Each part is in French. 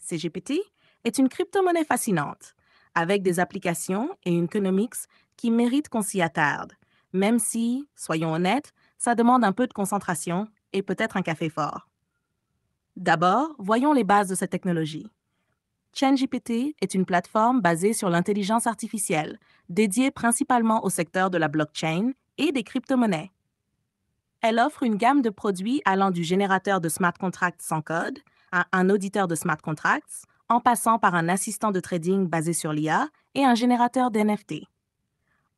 CGPT est une crypto fascinante, avec des applications et une economics qui méritent qu'on s'y attarde, même si, soyons honnêtes, ça demande un peu de concentration et peut-être un café fort. D'abord, voyons les bases de cette technologie. ChainGPT est une plateforme basée sur l'intelligence artificielle, dédiée principalement au secteur de la blockchain et des crypto-monnaies. Elle offre une gamme de produits allant du générateur de smart contracts sans code à un auditeur de smart contracts, en passant par un assistant de trading basé sur l'IA et un générateur d'NFT.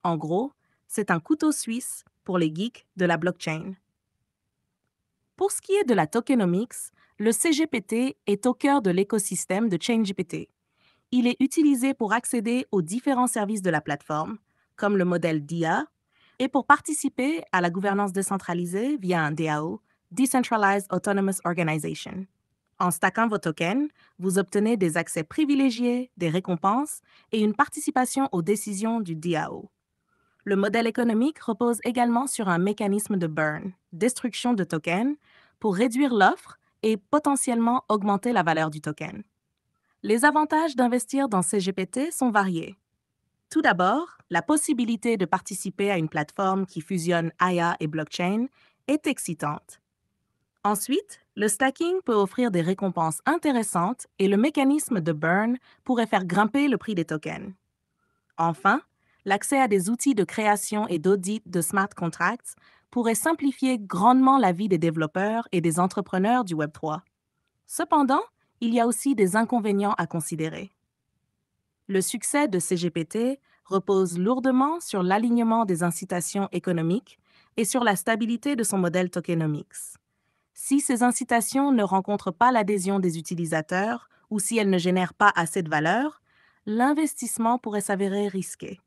En gros, c'est un couteau suisse pour les geeks de la blockchain. Pour ce qui est de la tokenomics, le CGPT est au cœur de l'écosystème de ChainGPT. Il est utilisé pour accéder aux différents services de la plateforme, comme le modèle DIA, et pour participer à la gouvernance décentralisée via un DAO, Decentralized Autonomous Organization. En stackant vos tokens, vous obtenez des accès privilégiés, des récompenses et une participation aux décisions du DAO. Le modèle économique repose également sur un mécanisme de burn, destruction de tokens, pour réduire l'offre et potentiellement augmenter la valeur du token. Les avantages d'investir dans CGPT sont variés. Tout d'abord, la possibilité de participer à une plateforme qui fusionne AYA et blockchain est excitante. Ensuite, le stacking peut offrir des récompenses intéressantes et le mécanisme de burn pourrait faire grimper le prix des tokens. Enfin, l'accès à des outils de création et d'audit de smart contracts pourrait simplifier grandement la vie des développeurs et des entrepreneurs du Web3. Cependant, il y a aussi des inconvénients à considérer. Le succès de CGPT repose lourdement sur l'alignement des incitations économiques et sur la stabilité de son modèle tokenomics. Si ces incitations ne rencontrent pas l'adhésion des utilisateurs ou si elles ne génèrent pas assez de valeur, l'investissement pourrait s'avérer risqué.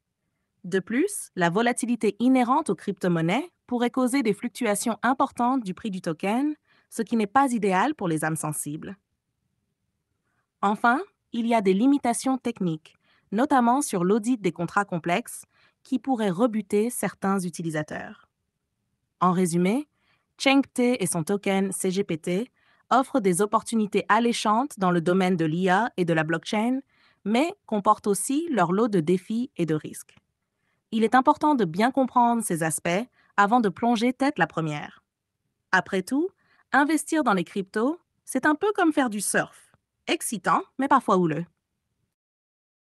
De plus, la volatilité inhérente aux crypto-monnaies pourrait causer des fluctuations importantes du prix du token, ce qui n'est pas idéal pour les âmes sensibles. Enfin, il y a des limitations techniques, notamment sur l'audit des contrats complexes, qui pourraient rebuter certains utilisateurs. En résumé, Chengte et son token CGPT offrent des opportunités alléchantes dans le domaine de l'IA et de la blockchain, mais comportent aussi leur lot de défis et de risques. Il est important de bien comprendre ces aspects avant de plonger tête la première. Après tout, investir dans les cryptos, c'est un peu comme faire du surf. Excitant, mais parfois houleux.